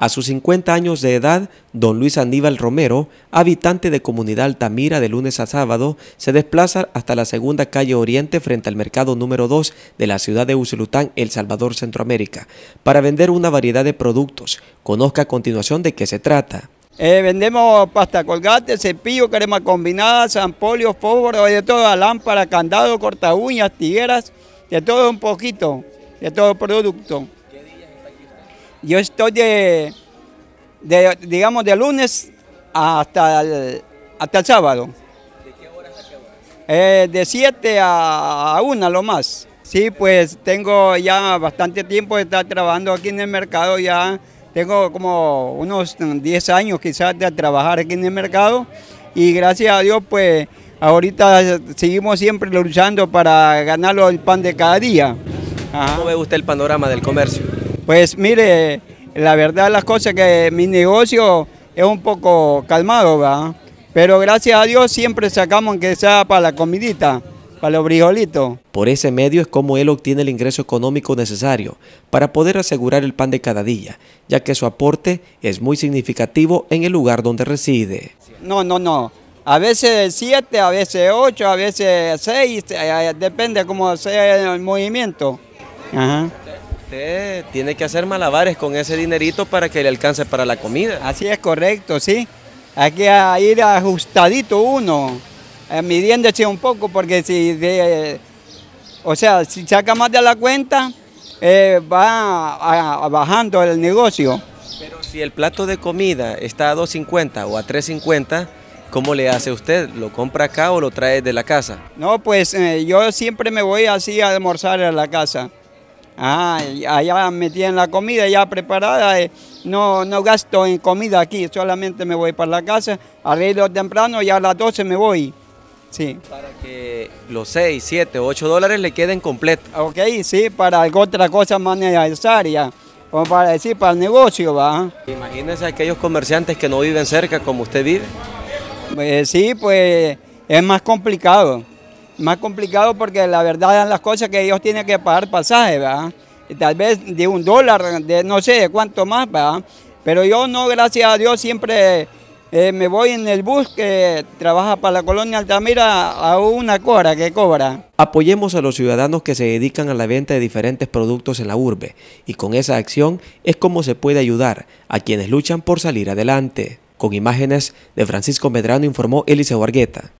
A sus 50 años de edad, don Luis Aníbal Romero, habitante de Comunidad Altamira de lunes a sábado, se desplaza hasta la segunda calle Oriente frente al mercado número 2 de la ciudad de Usulután, El Salvador, Centroamérica, para vender una variedad de productos. Conozca a continuación de qué se trata. Eh, vendemos pasta colgate, cepillo, crema combinada, zampolio, fósforo, de todo, lámpara, candado, corta uñas, tigueras, de todo un poquito, de todo producto. Yo estoy de, digamos, de lunes hasta el, hasta el sábado. ¿De qué horas a qué horas? Eh, de 7 a 1 lo más. Sí, pues tengo ya bastante tiempo de estar trabajando aquí en el mercado, ya tengo como unos 10 años quizás de trabajar aquí en el mercado y gracias a Dios pues ahorita seguimos siempre luchando para ganar el pan de cada día. ¿Cómo ve usted el panorama del comercio? Pues mire, la verdad las cosas que mi negocio es un poco calmado, ¿verdad? Pero gracias a Dios siempre sacamos que sea para la comidita, para los frijolitos. Por ese medio es como él obtiene el ingreso económico necesario para poder asegurar el pan de cada día, ya que su aporte es muy significativo en el lugar donde reside. No, no, no. A veces siete, a veces ocho, a veces seis, eh, depende cómo sea el movimiento. Ajá usted tiene que hacer malabares con ese dinerito para que le alcance para la comida. Así es correcto, sí. Hay que ir ajustadito uno, eh, midiéndose un poco, porque si, o sea, si saca más de la cuenta, eh, va bajando el negocio. Pero si el plato de comida está a 2.50 o a 3.50, ¿cómo le hace usted? ¿Lo compra acá o lo trae de la casa? No, pues eh, yo siempre me voy así a almorzar a la casa. Ah, allá en la comida ya preparada. Eh, no, no gasto en comida aquí, solamente me voy para la casa, A arreglo temprano y a las 12 me voy. Sí. Para que los 6, 7, 8 dólares le queden completos. Ok, sí, para otra cosa más necesaria, o para decir, para el negocio, va. Imagínense aquellos comerciantes que no viven cerca como usted vive. Eh, sí, pues es más complicado más complicado porque la verdad eran las cosas que ellos tienen que pagar pasaje, ¿verdad? tal vez de un dólar, de no sé de cuánto más, ¿verdad? Pero yo no, gracias a Dios, siempre eh, me voy en el bus que trabaja para la colonia Altamira a una cobra que cobra. Apoyemos a los ciudadanos que se dedican a la venta de diferentes productos en la urbe y con esa acción es como se puede ayudar a quienes luchan por salir adelante. Con imágenes de Francisco Medrano informó Eliseo Argueta.